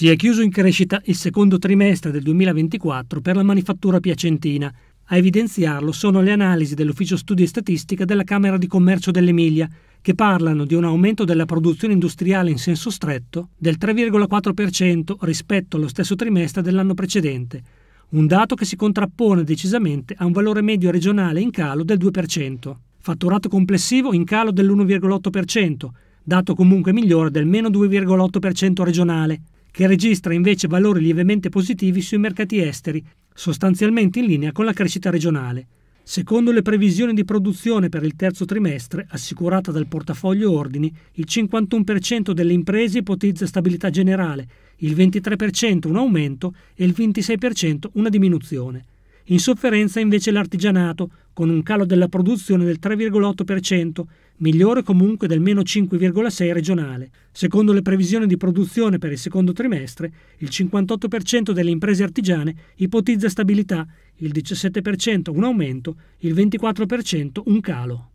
Si è chiuso in crescita il secondo trimestre del 2024 per la manifattura piacentina. A evidenziarlo sono le analisi dell'Ufficio Studi e Statistica della Camera di Commercio dell'Emilia, che parlano di un aumento della produzione industriale in senso stretto del 3,4% rispetto allo stesso trimestre dell'anno precedente, un dato che si contrappone decisamente a un valore medio regionale in calo del 2%, fatturato complessivo in calo dell'1,8%, dato comunque migliore del meno 2,8% regionale, che registra invece valori lievemente positivi sui mercati esteri, sostanzialmente in linea con la crescita regionale. Secondo le previsioni di produzione per il terzo trimestre, assicurata dal portafoglio ordini, il 51% delle imprese ipotizza stabilità generale, il 23% un aumento e il 26% una diminuzione. In sofferenza invece l'artigianato, con un calo della produzione del 3,8%, migliore comunque del meno 5,6 regionale. Secondo le previsioni di produzione per il secondo trimestre, il 58% delle imprese artigiane ipotizza stabilità, il 17% un aumento, il 24% un calo.